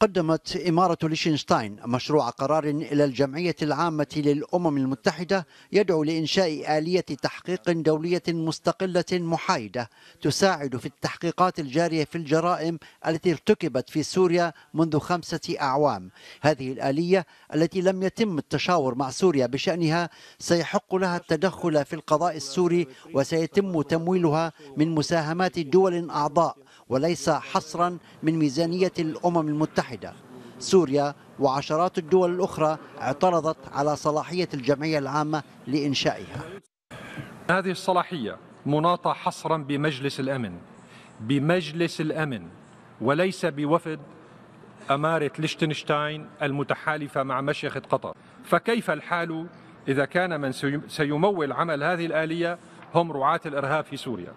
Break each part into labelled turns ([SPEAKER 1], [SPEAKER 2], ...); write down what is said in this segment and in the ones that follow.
[SPEAKER 1] قدمت إمارة ليشنشتاين مشروع قرار إلى الجمعية العامة للأمم المتحدة يدعو لإنشاء آلية تحقيق دولية مستقلة محايدة تساعد في التحقيقات الجارية في الجرائم التي ارتكبت في سوريا منذ خمسة أعوام هذه الآلية التي لم يتم التشاور مع سوريا بشأنها سيحق لها التدخل في القضاء السوري وسيتم تمويلها من مساهمات دول أعضاء وليس حصرا من ميزانية الأمم المتحدة سوريا وعشرات الدول الأخرى اعترضت على صلاحية الجمعية العامة لإنشائها
[SPEAKER 2] هذه الصلاحية مناطة حصرا بمجلس الأمن بمجلس الأمن وليس بوفد أمارة ليشتنشتاين المتحالفة مع مشيخة قطر فكيف الحال إذا كان من سيمول عمل هذه الآلية هم رعاة الإرهاب في سوريا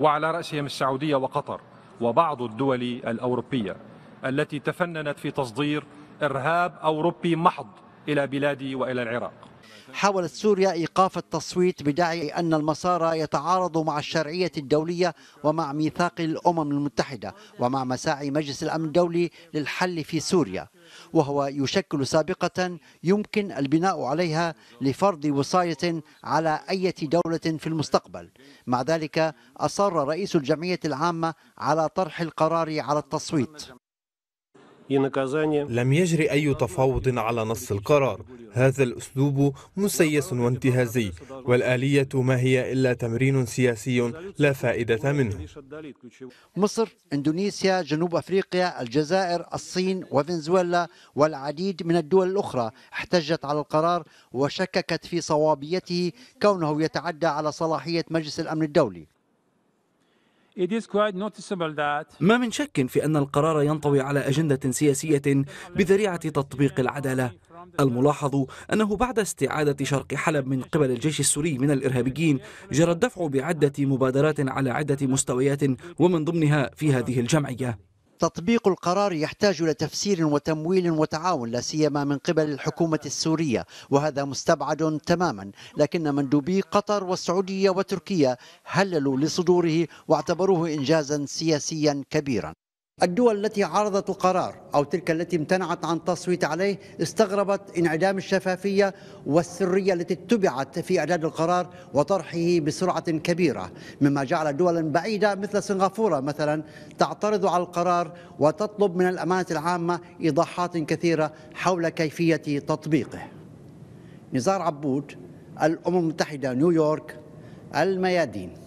[SPEAKER 2] وعلى رأسهم السعودية وقطر وبعض الدول الأوروبية التي تفننت في تصدير إرهاب أوروبي محض إلى بلادي وإلى العراق
[SPEAKER 1] حاولت سوريا إيقاف التصويت بدعي أن المسار يتعارض مع الشرعية الدولية ومع ميثاق الأمم المتحدة ومع مساعي مجلس الأمن الدولي للحل في سوريا وهو يشكل سابقة يمكن البناء عليها لفرض وصاية على أي دولة في المستقبل مع ذلك أصر رئيس الجمعية العامة على طرح القرار على التصويت
[SPEAKER 2] لم يجري أي تفاوض على نص القرار هذا الأسلوب مسيس وانتهازي والآلية ما هي إلا تمرين سياسي لا فائدة منه
[SPEAKER 1] مصر، إندونيسيا، جنوب أفريقيا، الجزائر، الصين وفنزويلا والعديد من الدول الأخرى احتجت على القرار وشككت في صوابيته كونه يتعدى على صلاحية مجلس الأمن الدولي
[SPEAKER 2] ما
[SPEAKER 1] من شك في أن القرار ينطوي على أجندة سياسية بذريعة تطبيق العدالة الملاحظ أنه بعد استعادة شرق حلب من قبل الجيش السوري من الإرهابيين جرى الدفع بعدة مبادرات على عدة مستويات ومن ضمنها في هذه الجمعية تطبيق القرار يحتاج إلى تفسير وتمويل وتعاون لا سيما من قبل الحكومة السورية وهذا مستبعد تماما لكن مندوبي قطر والسعودية وتركيا هللوا لصدوره واعتبروه إنجازا سياسيا كبيرا الدول التي عرضت القرار او تلك التي امتنعت عن التصويت عليه استغربت انعدام الشفافيه والسريه التي اتبعت في اعداد القرار وطرحه بسرعه كبيره مما جعل دولا بعيده مثل سنغافوره مثلا تعترض على القرار وتطلب من الامانه العامه ايضاحات كثيره حول كيفيه تطبيقه. نزار عبود الامم المتحده نيويورك الميادين